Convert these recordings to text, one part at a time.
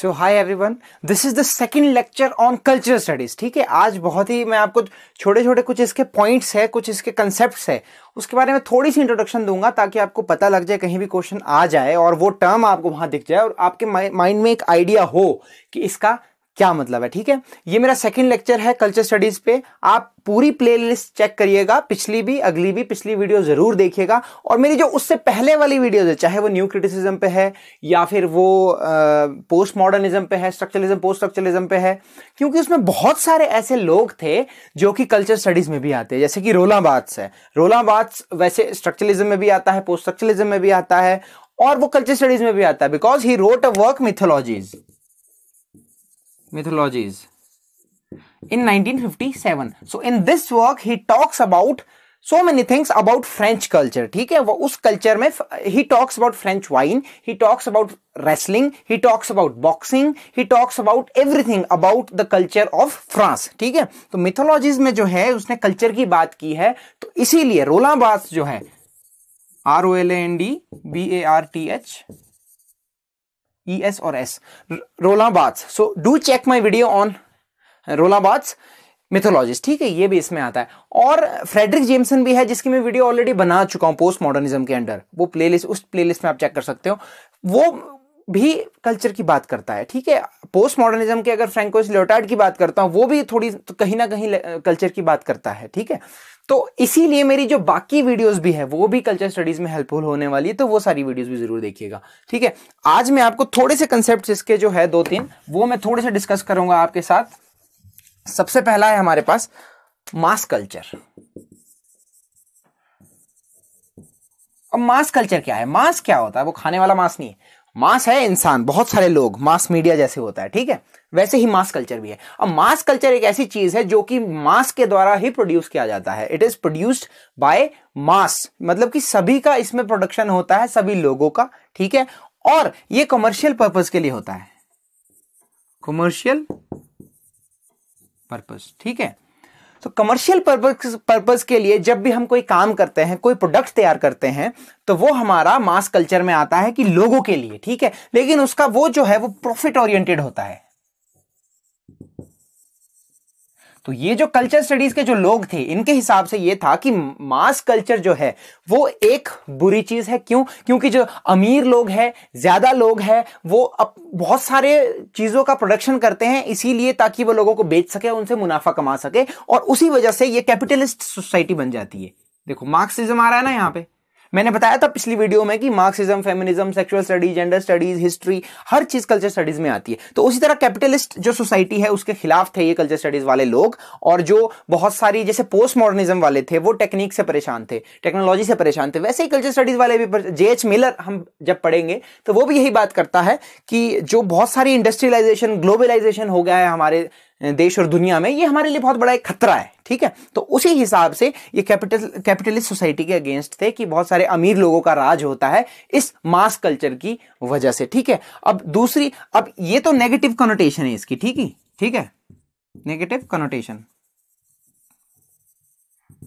so hi everyone this is the second lecture on cultural studies ठीक है आज बहुत ही मैं आपको छोटे छोटे कुछ इसके पॉइंट्स है कुछ इसके कंसेप्ट है उसके बारे में थोड़ी सी इंट्रोडक्शन दूंगा ताकि आपको पता लग जाए कहीं भी क्वेश्चन आ जाए और वो टर्म आपको वहां दिख जाए और आपके माइंड में एक आइडिया हो कि इसका क्या मतलब है ठीक है ये मेरा सेकंड लेक्चर है कल्चर स्टडीज पे आप पूरी प्लेलिस्ट चेक करिएगा पिछली भी अगली भी पिछली वीडियो जरूर देखिएगा और मेरी जो उससे पहले वाली वीडियोज है चाहे वो न्यू क्रिटिसिज्म पे है या फिर वो पोस्ट मॉडर्निज्म पे है स्ट्रक्चरलिज्म पोस्ट स्ट्रक्चरलिज्म पे है क्योंकि उसमें बहुत सारे ऐसे लोग थे जो कि कल्चर स्टडीज में भी आते हैं जैसे कि रोलाबाद्स है रोलाबाद्स वैसे स्ट्रक्चरलिज्म में भी आता है पोस्ट स्ट्रक्चरलिज्म में भी आता है और वो कल्चर स्टडीज में भी आता है because he wrote a work mythologies mythologies in 1957 so in this work he talks about so many things about French culture ठीक है वो उस कल्चर में he talks about French wine he talks about wrestling he talks about boxing he talks about everything about the culture of France ठीक है तो mythologies में जो है उसने कल्चर की बात की है तो इसीलिए रोला जो है R O L N D B A R T H E S और एस रोलाबाद so do check my video on रोलाबाद मिथोलॉजिस्ट ठीक है ये भी इसमें आता है और फ्रेडरिक जेमसन भी है जिसकी मैं वीडियो ऑलरेडी बना चुका हूं पोस्ट मॉडर्निज्म के अंडर वो प्लेलिस्ट उस प्लेलिस्ट में आप चेक कर सकते हो वो भी कल्चर की बात करता है ठीक है पोस्ट मॉडर्निज्म के अगर फ्रेंकोस लियोटार्ड की बात करता हूँ वो भी थोड़ी तो कहीं ना कहीं कल्चर की बात करता है ठीक है तो इसीलिए मेरी जो बाकी वीडियोस भी है वो भी कल्चर स्टडीज में हेल्पफुल होने वाली है तो वो सारी वीडियोस भी जरूर देखिएगा ठीक है आज मैं आपको थोड़े से कंसेप्ट इसके जो है दो तीन वो मैं थोड़े से डिस्कस करूंगा आपके साथ सबसे पहला है हमारे पास मास कल्चर अब मास कल्चर क्या है मास क्या होता है वो खाने वाला मास नहीं है मास है इंसान बहुत सारे लोग मास मीडिया जैसे होता है ठीक है वैसे ही मास कल्चर भी है अब मास कल्चर एक ऐसी चीज है जो कि मास के द्वारा ही प्रोड्यूस किया जाता है it is produced by mass मतलब कि सभी का इसमें प्रोडक्शन होता है सभी लोगों का ठीक है और ये कमर्शियल पर्पज के लिए होता है कमर्शियल पर्पज ठीक है तो कमर्शियल पर्पज के लिए जब भी हम कोई काम करते हैं कोई प्रोडक्ट तैयार करते हैं तो वो हमारा मास कल्चर में आता है कि लोगों के लिए ठीक है लेकिन उसका वो जो है वो प्रॉफिट ओरिएंटेड होता है तो ये जो कल्चर स्टडीज के जो लोग थे इनके हिसाब से ये था कि मास कल्चर जो है वो एक बुरी चीज है क्यों क्योंकि जो अमीर लोग हैं ज्यादा लोग हैं वो अब बहुत सारे चीजों का प्रोडक्शन करते हैं इसीलिए ताकि वो लोगों को बेच सके उनसे मुनाफा कमा सके और उसी वजह से ये कैपिटलिस्ट सोसाइटी बन जाती है देखो मार्क्सिज्म आ रहा है ना यहाँ पे मैंने बताया था पिछली वीडियो में कि Marxism feminism sexual studies gender studies history हर चीज कल्चर स्टडीज में आती है तो उसी तरह कैपिटलिस्ट जो सोसाइटी है उसके खिलाफ थे ये कल्चर स्टडीज वाले लोग और जो बहुत सारी जैसे पोस्ट मॉडर्निज्म वाले थे वो टेक्निक से परेशान थे टेक्नोलॉजी से परेशान थे वैसे ही कल्चर स्टडीज वाले भी जे एच मिलर हम जब पढ़ेंगे तो वो भी यही बात करता है कि जो बहुत सारी इंडस्ट्रियलाइजेशन ग्लोबलाइजेशन हो गया है हमारे देश और दुनिया में ये हमारे लिए बहुत बड़ा एक खतरा है ठीक है तो उसी हिसाब से ये कैपिटल कैपिटलिस्ट सोसाइटी के अगेंस्ट थे कि बहुत सारे अमीर लोगों का राज होता है इस मास कल्चर की वजह से ठीक है अब दूसरी अब ये तो नेगेटिव कनोटेशन है इसकी ठीक है ठीक है नेगेटिव कनोटेशन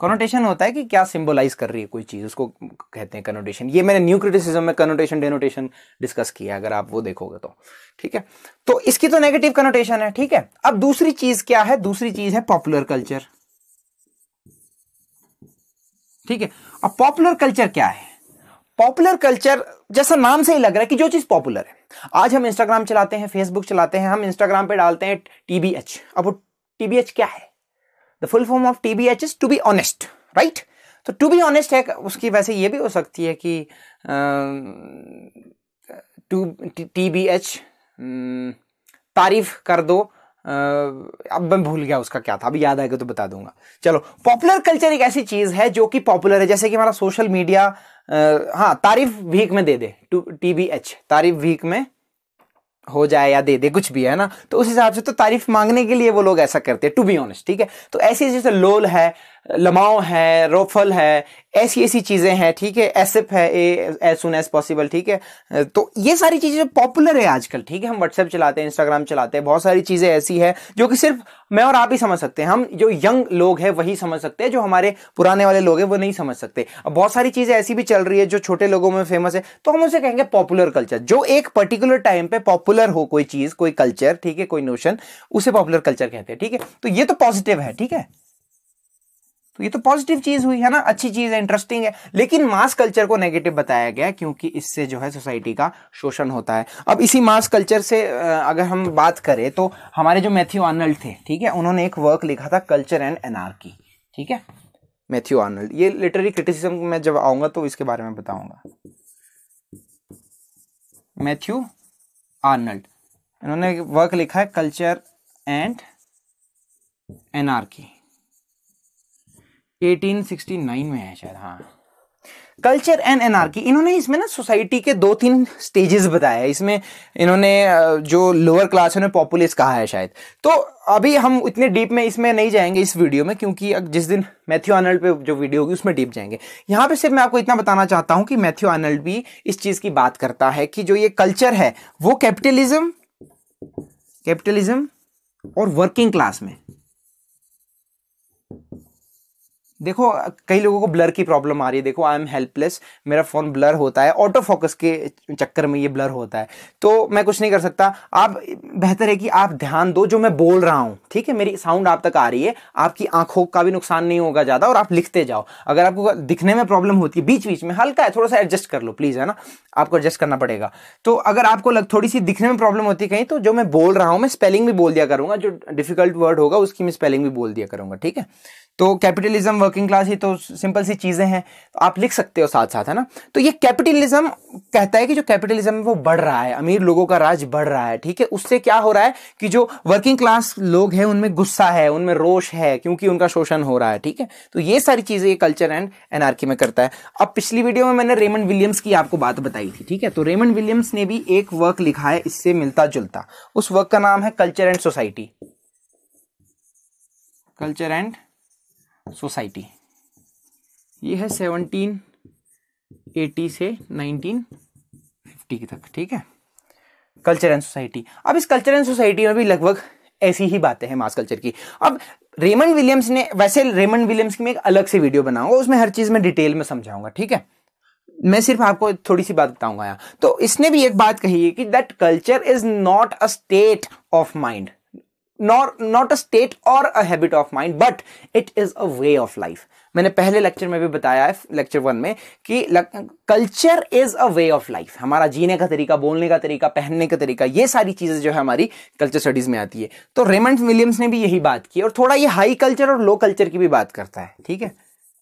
कनोटेशन होता है कि क्या सिंबलाइज कर रही है कोई चीज़ उसको कहते हैं कनोटेशन ये मैंने न्यू क्रिटिसिज्म में कनोटेशन डेनोटेशन डिस्कस किया अगर आप वो देखोगे तो ठीक है तो इसकी तो नेगेटिव कनोटेशन है ठीक है अब दूसरी चीज क्या है दूसरी चीज है पॉपुलर कल्चर ठीक है अब पॉपुलर कल्चर क्या है पॉपुलर कल्चर जैसा नाम से ही लग रहा है कि जो चीज़ पॉपुलर है आज हम इंस्टाग्राम चलाते हैं फेसबुक चलाते हैं हम इंस्टाग्राम पे डालते हैं टीबीएच अब वो टीबीएच क्या है the full form of T B H is to be honest right तो टू बी ऑनेस्ट है उसकी वैसे ये भी हो सकती है कि टू टी बी एच तारीफ कर दो अब मैं भूल गया उसका क्या था अभी याद आएगा तो बता दूंगा चलो पॉपुलर कल्चर एक ऐसी चीज़ है जो कि पॉपुलर है जैसे कि हमारा सोशल मीडिया हाँ तारीफ वीक में दे दे टू टी बी एच तारीफ वीक में हो जाए या दे दे कुछ भी है ना तो उस हिसाब से तो तारीफ मांगने के लिए वो लोग ऐसा करते हैं टू बी ऑनेस्ट ठीक है तो ऐसे जैसे लोल है लमाओ है रोफल है ऐसी ऐसी चीज़ें हैं ठीक है एसएफ है एज सुन एज पॉसिबल ठीक है तो ये सारी चीज़ें पॉपुलर है आजकल ठीक है हम व्हाट्सएप चलाते हैं इंस्टाग्राम चलाते हैं बहुत सारी चीज़ें ऐसी है जो कि सिर्फ मैं और आप ही समझ सकते हैं हम जो यंग लोग हैं वही समझ सकते हैं जो हमारे पुराने वाले लोग हैं वो नहीं समझ सकते अब बहुत सारी चीज़ें ऐसी भी चल रही है जो छोटे लोगों में फेमस है तो हम उसे कहेंगे पॉपुलर कल्चर जो एक पर्टिकुलर टाइम पे पॉपुलर हो कोई चीज़ कोई कल्चर ठीक है कोई नोशन उसे पॉपुलर कल्चर कहते हैं ठीक है तो ये तो पॉजिटिव है ठीक है तो ये तो पॉजिटिव चीज हुई है ना अच्छी चीज है इंटरेस्टिंग है लेकिन मास कल्चर को नेगेटिव बताया गया क्योंकि इससे जो है सोसाइटी का शोषण होता है अब इसी मास कल्चर से अगर हम बात करें तो हमारे जो मैथ्यू आर्नल्ड थे ठीक है उन्होंने एक वर्क लिखा था कल्चर एंड एनार्की ठीक है मैथ्यू आर्नल्ड ये लिटरेरी क्रिटिसिज्म में जब आऊंगा तो इसके बारे में बताऊंगा मैथ्यू आर्नल्ड इन्होंने वर्क लिखा है कल्चर एंड एनार्की 1869 में है शायद हाँ कल्चर एंड एनआरकी इन्होंने इसमें ना सोसाइटी के दो तीन स्टेजेस बताया है इसमें इन्होंने जो लोअर क्लास है पॉपुलेस कहा है शायद तो अभी हम इतने डीप में इसमें नहीं जाएंगे इस वीडियो में क्योंकि जिस दिन मैथ्यू आर्नल्ड पे जो वीडियो होगी उसमें डीप जाएंगे यहाँ पे सिर्फ मैं आपको इतना बताना चाहता हूँ कि मैथ्यू आर्नल्ड भी इस चीज़ की बात करता है कि जो ये कल्चर है वो कैपिटलिज्म कैपिटलिज्म और वर्किंग क्लास में देखो कई लोगों को ब्लर की प्रॉब्लम आ रही है देखो आई एम हेल्पलेस मेरा फ़ोन ब्लर होता है ऑटो फोकस के चक्कर में ये ब्लर होता है तो मैं कुछ नहीं कर सकता आप बेहतर है कि आप ध्यान दो जो मैं बोल रहा हूँ ठीक है मेरी साउंड आप तक आ रही है आपकी आंखों का भी नुकसान नहीं होगा ज़्यादा और आप लिखते जाओ अगर आपको दिखने में प्रॉब्लम होती है बीच बीच में हल्का है थोड़ा सा एडजस्ट कर लो प्लीज़ है ना आपको एडजस्ट करना पड़ेगा तो अगर आपको लग थोड़ी सी दिखने में प्रॉब्लम होती है कहीं तो जो मैं बोल रहा हूँ मैं स्पेलिंग भी बोल दिया करूँगा जो डिफिकल्ट वर्ड होगा उसकी मैं स्पेलिंग भी बोल दिया करूँगा ठीक है तो कैपिटलिज्म वर्किंग क्लास ही तो सिंपल सी चीज़ें हैं तो आप लिख सकते हो साथ साथ है ना तो ये कैपिटलिज्म कहता है कि जो कैपिटलिज्म वो बढ़ रहा है अमीर लोगों का राज बढ़ रहा है ठीक है उससे क्या हो रहा है कि जो वर्किंग क्लास लोग हैं उनमें गुस्सा है उनमें रोष है क्योंकि उनका शोषण हो रहा है ठीक है तो ये सारी चीज़ें ये कल्चर एंड एनआरकी में करता है अब पिछली वीडियो में मैंने रेमंड विलियम्स की आपको बात बताई थी ठीक है तो रेमंड विलियम्स ने भी एक वर्क लिखा है इससे मिलता जुलता उस वर्क का नाम है culture and society culture and society ये है सेवनटीन एटी से नाइनटीन फिफ्टी तक ठीक है कल्चर एंड सोसाइटी अब इस कल्चर एंड सोसाइटी में भी लगभग ऐसी ही बातें हैं मास कल्चर की अब रेमंड विलियम्स ने वैसे रेमंड विलियम्स की मैं एक अलग से वीडियो बनाऊंगा उसमें हर चीज़ में डिटेल में समझाऊंगा ठीक है मैं सिर्फ आपको थोड़ी सी बात बताऊंगा यहाँ तो इसने भी एक बात कही है कि that culture is not a state of mind not not a state or a habit of mind but it is a way of life मैंने पहले लेक्चर में भी बताया है लेक्चर वन में कि culture is a way of life हमारा जीने का तरीका बोलने का तरीका पहनने का तरीका ये सारी चीज़ें जो है हमारी कल्चर स्टडीज़ में आती है तो रेमंड विलियम्स ने भी यही बात की और थोड़ा ये हाई कल्चर और लो कल्चर की भी बात करता है ठीक है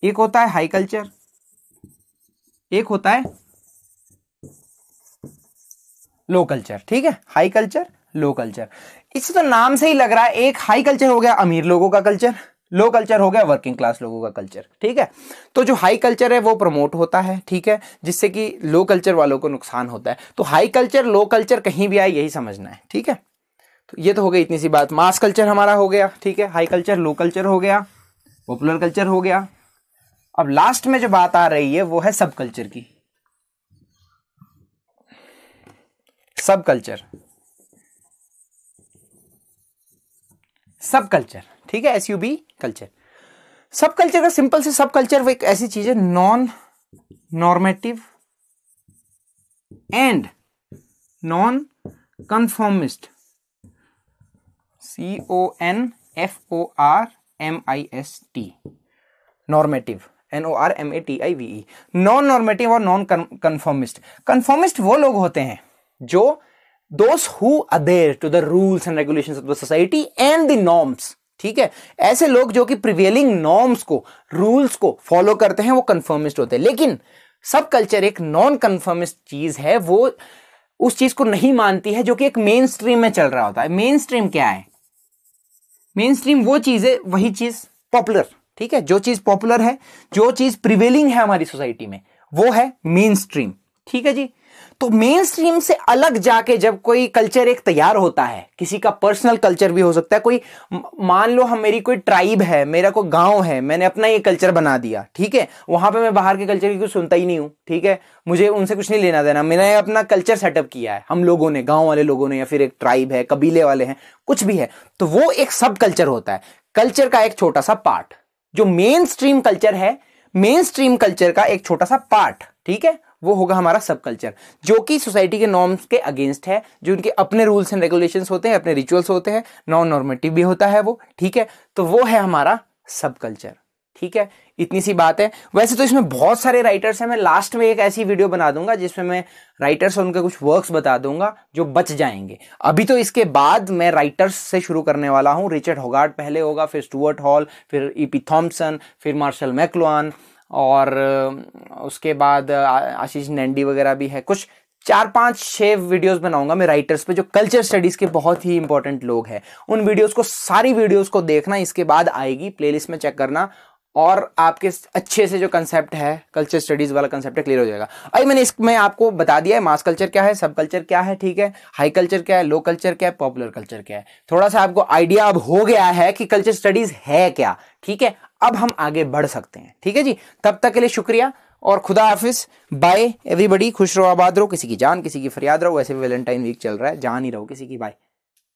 एक होता है हाई कल्चर एक होता है लो कल्चर ठीक है हाई कल्चर लो कल्चर इससे तो नाम से ही लग रहा है एक हाई कल्चर हो गया अमीर लोगों का कल्चर लो कल्चर हो गया वर्किंग क्लास लोगों का कल्चर ठीक है तो जो हाई कल्चर है वो प्रमोट होता है ठीक है जिससे कि लो कल्चर वालों को नुकसान होता है तो हाई कल्चर लो कल्चर कहीं भी आए यही समझना है ठीक है तो ये तो हो गई इतनी सी बात मास कल्चर हमारा हो गया ठीक है हाई कल्चर लो कल्चर हो गया पॉपुलर कल्चर हो गया अब लास्ट में जो बात आ रही है वो है सब कल्चर की सब कल्चर सब कल्चर ठीक है S U B culture subculture का सिंपल से सब कल्चर वो एक ऐसी चीज है non normative and non conformist C O N F O R M I S T normative N O R M A T I V E non normative और non conformist conformist वो लोग होते हैं जो those who adhere to the rules and regulations of the society and the norms ठीक है ऐसे लोग जो कि प्रिवेलिंग नॉर्म्स को रूल्स को फॉलो करते हैं वो कन्फर्मिस्ट होते हैं लेकिन सब कल्चर एक नॉन कन्फर्मिस्ट चीज है वो उस चीज को नहीं मानती है जो कि एक मेन स्ट्रीम में चल रहा होता है मेन स्ट्रीम क्या है मेन स्ट्रीम वो चीज है वही चीज पॉपुलर ठीक है जो चीज पॉपुलर है जो चीज प्रिवेलिंग है हमारी सोसाइटी में वो है मेन स्ट्रीम ठीक है जी तो मेन स्ट्रीम से अलग जाके जब कोई कल्चर एक तैयार होता है किसी का पर्सनल कल्चर भी हो सकता है कोई मान लो हम मेरी कोई ट्राइब है मेरा कोई गांव है मैंने अपना ये कल्चर बना दिया ठीक है वहां पे मैं बाहर के कल्चर की कुछ सुनता ही नहीं हूं ठीक है मुझे उनसे कुछ नहीं लेना देना मैंने अपना कल्चर सेटअप किया है हम लोगों ने गाँव वाले लोगों ने या फिर एक ट्राइब है कबीले वाले हैं कुछ भी है तो वो एक सब कल्चर होता है कल्चर का एक छोटा सा पार्ट जो मेन स्ट्रीम कल्चर है मेन स्ट्रीम कल्चर का एक छोटा सा पार्ट ठीक है वो होगा हमारा सब कल्चर जो कि सोसाइटी के नॉर्म्स के अगेंस्ट है जो उनके अपने रूल्स एंड रेगुलेशंस होते हैं अपने रिचुअल्स होते हैं नॉन नॉर्मेटिव भी होता है वो ठीक है तो वो है हमारा सब कल्चर ठीक है इतनी सी बात है वैसे तो इसमें बहुत सारे राइटर्स हैं मैं लास्ट में एक ऐसी वीडियो बना दूंगा जिसमें मैं राइटर्स और उनके कुछ वर्क्स बता दूंगा जो बच जाएंगे अभी तो इसके बाद मैं राइटर्स से शुरू करने वाला हूँ रिचर्ड होगार्ड पहले होगा फिर स्टुअर्ट हॉल फिर ई e पी फिर मार्शल मैकलोन और उसके बाद आशीष नैंडी वगैरह भी है कुछ चार पांच छह वीडियोस बनाऊंगा मैं राइटर्स पे जो कल्चर स्टडीज के बहुत ही इंपॉर्टेंट लोग हैं उन वीडियोस को सारी वीडियोस को देखना इसके बाद आएगी प्लेलिस्ट में चेक करना और आपके अच्छे से जो कंसेप्ट है कल्चर स्टडीज़ वाला कंसेप्ट है क्लियर हो जाएगा अभी मैंने इसमें आपको बता दिया है मास कल्चर क्या है सब कल्चर क्या है ठीक है हाई कल्चर क्या है लो कल्चर क्या है पॉपुलर कल्चर क्या है थोड़ा सा आपको आइडिया अब हो गया है कि कल्चर स्टडीज़ है क्या ठीक है अब हम आगे बढ़ सकते हैं ठीक है जी तब तक के लिए शुक्रिया और खुदा हाफिज बाय एवरीबडी खुश रहो आबाद रहो किसी की जान किसी की फरियाद रहो वैसे भी वैलेंटाइन वीक चल रहा है जान ही रहो किसी की बाय